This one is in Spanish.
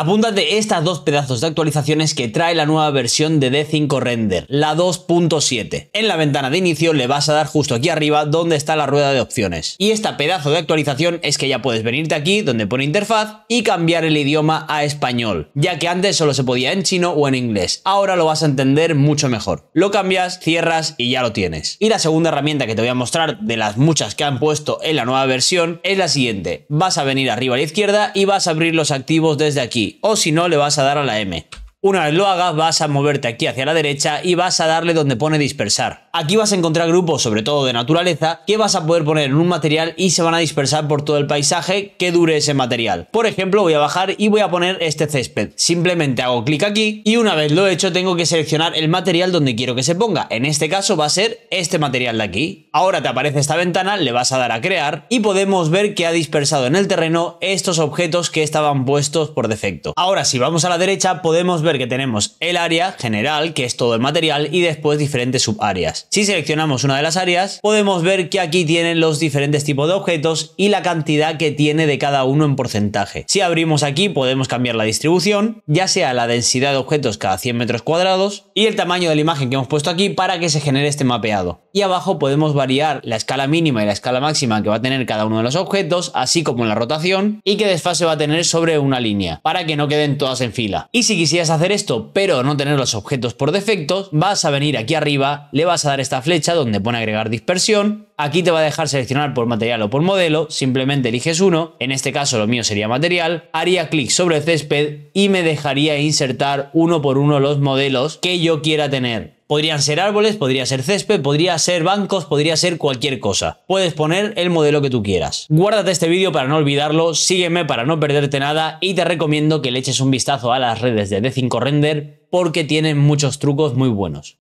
Apúntate de estas dos pedazos de actualizaciones que trae la nueva versión de D5 Render, la 2.7. En la ventana de inicio le vas a dar justo aquí arriba donde está la rueda de opciones. Y esta pedazo de actualización es que ya puedes venirte aquí donde pone interfaz y cambiar el idioma a español, ya que antes solo se podía en chino o en inglés. Ahora lo vas a entender mucho mejor. Lo cambias, cierras y ya lo tienes. Y la segunda herramienta que te voy a mostrar de las muchas que han puesto en la nueva versión es la siguiente. Vas a venir arriba a la izquierda y vas a abrir los activos desde aquí o si no le vas a dar a la M. Una vez lo hagas vas a moverte aquí hacia la derecha y vas a darle donde pone dispersar. Aquí vas a encontrar grupos, sobre todo de naturaleza, que vas a poder poner en un material y se van a dispersar por todo el paisaje que dure ese material. Por ejemplo, voy a bajar y voy a poner este césped. Simplemente hago clic aquí y una vez lo he hecho tengo que seleccionar el material donde quiero que se ponga. En este caso va a ser este material de aquí. Ahora te aparece esta ventana, le vas a dar a crear y podemos ver que ha dispersado en el terreno estos objetos que estaban puestos por defecto. Ahora si vamos a la derecha podemos ver que tenemos el área general, que es todo el material, y después diferentes subáreas. Si seleccionamos una de las áreas, podemos ver que aquí tienen los diferentes tipos de objetos y la cantidad que tiene de cada uno en porcentaje. Si abrimos aquí podemos cambiar la distribución, ya sea la densidad de objetos cada 100 metros cuadrados y el tamaño de la imagen que hemos puesto aquí para que se genere este mapeado. Y abajo podemos variar la escala mínima y la escala máxima que va a tener cada uno de los objetos, así como la rotación y qué desfase va a tener sobre una línea, para que no queden todas en fila. Y si quisieras hacer esto pero no tener los objetos por defecto, vas a venir aquí arriba, le vas a dar esta flecha donde pone agregar dispersión. Aquí te va a dejar seleccionar por material o por modelo, simplemente eliges uno, en este caso lo mío sería material, haría clic sobre césped y me dejaría insertar uno por uno los modelos que yo quiera tener. Podrían ser árboles, podría ser césped, podría ser bancos, podría ser cualquier cosa. Puedes poner el modelo que tú quieras. Guárdate este vídeo para no olvidarlo, sígueme para no perderte nada y te recomiendo que le eches un vistazo a las redes de D5 Render porque tienen muchos trucos muy buenos.